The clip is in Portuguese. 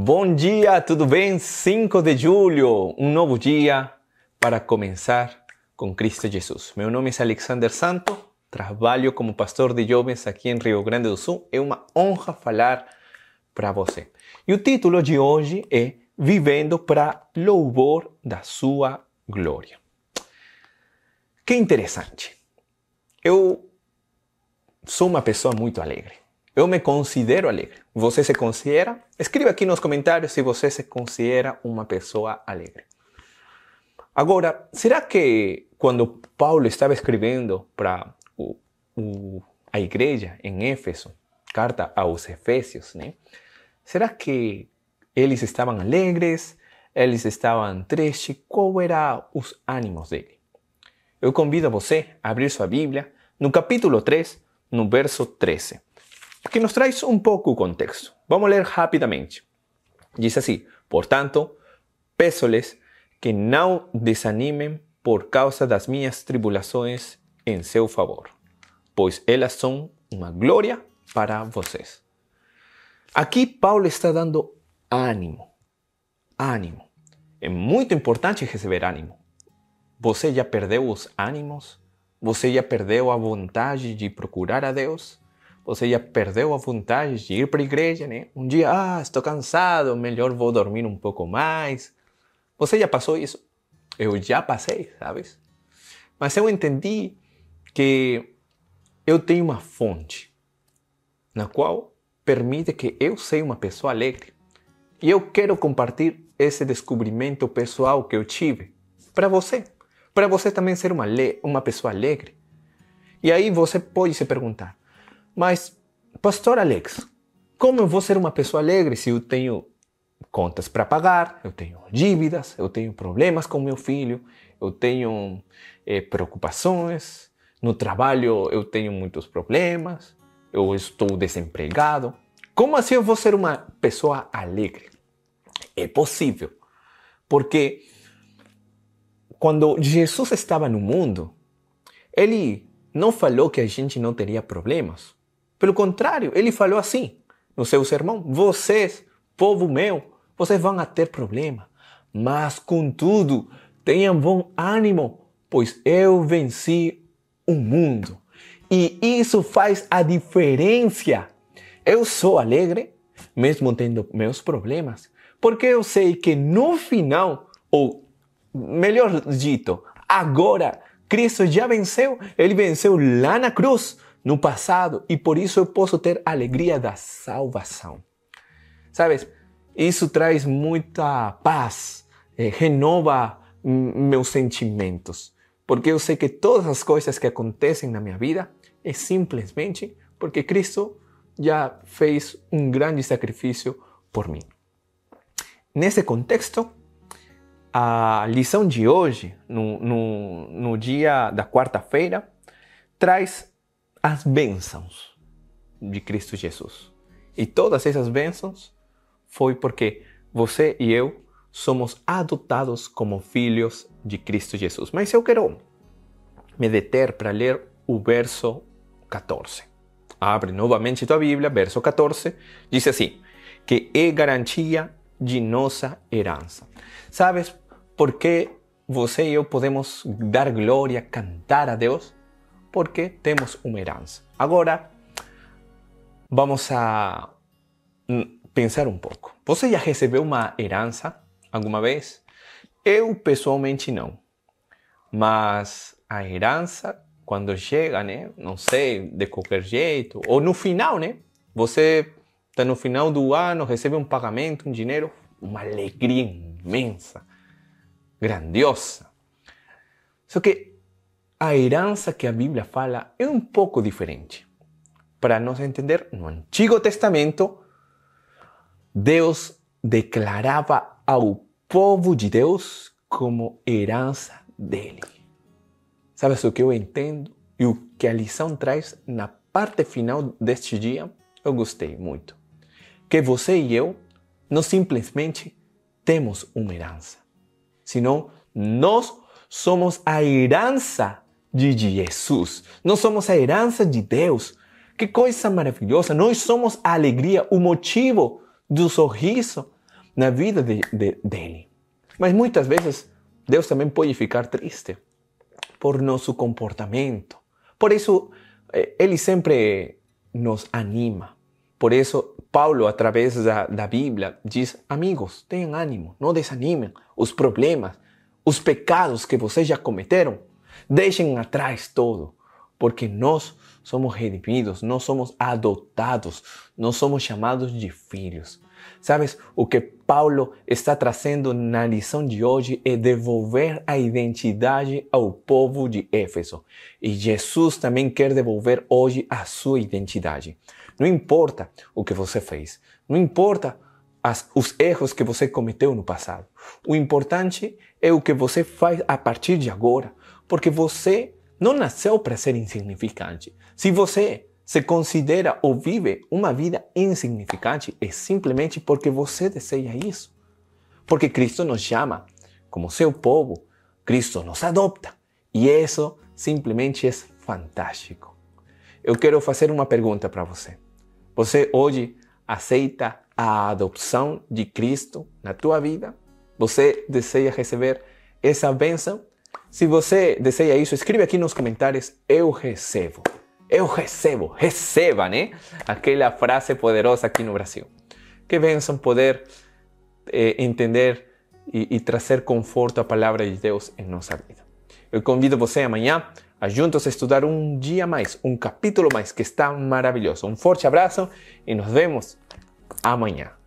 Bom dia, tudo bem? 5 de julho, um novo dia para começar com Cristo Jesus. Meu nome é Alexander Santo, trabalho como pastor de jovens aqui em Rio Grande do Sul. É uma honra falar para você. E o título de hoje é Vivendo para Louvor da Sua Glória. Que interessante. Eu sou uma pessoa muito alegre. Yo me considero alegre. ¿Usted se considera? aquí en los comentarios si usted se considera una persona alegre. Ahora, será que cuando Paulo estaba escribiendo para a iglesia en Éfeso, carta a los Efesios, Será que ellos estaban alegres? Eles estavam tristes? Qual era ánimos ânimos él yo convido a você a abrir su Bíblia no capítulo 3, no verso 13 que nos trae un poco contexto. Vamos a leer rápidamente. Dice así. Por tanto, pésoles que no desanimen por causa das minhas tribulaciones en seu favor, pues ellas son una gloria para vocês. Aquí Paulo está dando ánimo. Ánimo. Es muy importante recibir ánimo. ¿Vos ya perdeu os ánimos? ¿Vos ya perdeu a vontade de procurar a Dios? você já perdeu a vontade de ir para a igreja, né? Um dia, ah, estou cansado, melhor vou dormir um pouco mais. Você já passou isso? Eu já passei, sabes? Mas eu entendi que eu tenho uma fonte na qual permite que eu seja uma pessoa alegre. E eu quero compartilhar esse descobrimento pessoal que eu tive para você, para você também ser uma, uma pessoa alegre. E aí você pode se perguntar: mas, Pastor Alex, como eu vou ser uma pessoa alegre se eu tenho contas para pagar, eu tenho dívidas, eu tenho problemas com meu filho, eu tenho é, preocupações, no trabalho eu tenho muitos problemas, eu estou desempregado. Como assim eu vou ser uma pessoa alegre? É possível, porque quando Jesus estava no mundo, ele não falou que a gente não teria problemas. Pelo contrário, ele falou assim no seu sermão: Vocês, povo meu, vocês vão ter problema, mas contudo, tenham bom ânimo, pois eu venci o mundo. E isso faz a diferença. Eu sou alegre, mesmo tendo meus problemas, porque eu sei que no final, ou melhor dito, agora, Cristo já venceu, ele venceu lá na cruz no passado e por isso eu posso ter a alegria da salvação. Sabes, isso traz muita paz, eh, renova meus sentimentos, porque eu sei que todas as coisas que acontecem na minha vida é simplesmente porque Cristo já fez um grande sacrifício por mim. Nesse contexto, a lição de hoje, no, no, no dia da quarta-feira, traz as bênçãos de Cristo Jesus. E todas essas bênçãos foi porque você e eu somos adotados como filhos de Cristo Jesus. Mas eu quero me deter para ler o verso 14. Abre novamente tua Bíblia, verso 14, diz assim: que é garantia de nossa herança. Sabes por que você e eu podemos dar glória, cantar a Deus? porque temos uma herança. Agora, vamos a hum, pensar um pouco. Você já recebeu uma herança alguma vez? Eu pessoalmente não. Mas a herança, quando chega, né? Não sei, de qualquer jeito, ou no final, né? Você está no final do ano, recebe um pagamento, um dinheiro, uma alegria imensa, grandiosa. Só que a herança que a Bíblia fala é um pouco diferente. Para nós entender, no Antigo Testamento, Deus declarava ao povo de Deus como herança dele. Sabes o que eu entendo e o que a lição traz na parte final deste dia? Eu gostei muito. Que você e eu não simplesmente temos uma herança, senão nós somos a herança de Jesus. nosotros somos a herança de Deus. Que cosa maravillosa! Nosotros somos a alegria, o motivo do sorriso na vida de, de, Pero Mas muitas vezes Deus também pode ficar triste por nosso comportamiento. Por isso, eh, ele siempre nos anima. Por isso, Paulo, através da, la Bíblia, dice, Amigos, tenham ânimo, no desanimem. Los problemas, los pecados que vocês ya cometeram, Deixem atrás todo, porque nós somos redimidos, nós somos adotados, nós somos chamados de filhos. Sabes, o que Paulo está trazendo na lição de hoje é devolver a identidade ao povo de Éfeso. E Jesus também quer devolver hoje a sua identidade. Não importa o que você fez, não importa as, os erros que você cometeu no passado. O importante é o que você faz a partir de agora porque você não nasceu para ser insignificante. Se você se considera ou vive uma vida insignificante, é simplesmente porque você deseja isso. Porque Cristo nos chama como seu povo, Cristo nos adopta. E isso simplesmente é fantástico. Eu quero fazer uma pergunta para você. Você hoje aceita a adoção de Cristo na tua vida? Você deseja receber essa bênção? Si você desea eso, escribe aquí nos los Eu recebo. Eu recebo. eh, né? frase poderosa aquí en Brasil. Que son poder eh, entender y e, e traer conforto a palabra de Dios en em nuestra vida. Eu convido você amanhã a juntos un día más, más, un capítulo más, que está maravilloso. Un um fuerte abrazo y e nos vemos mañana.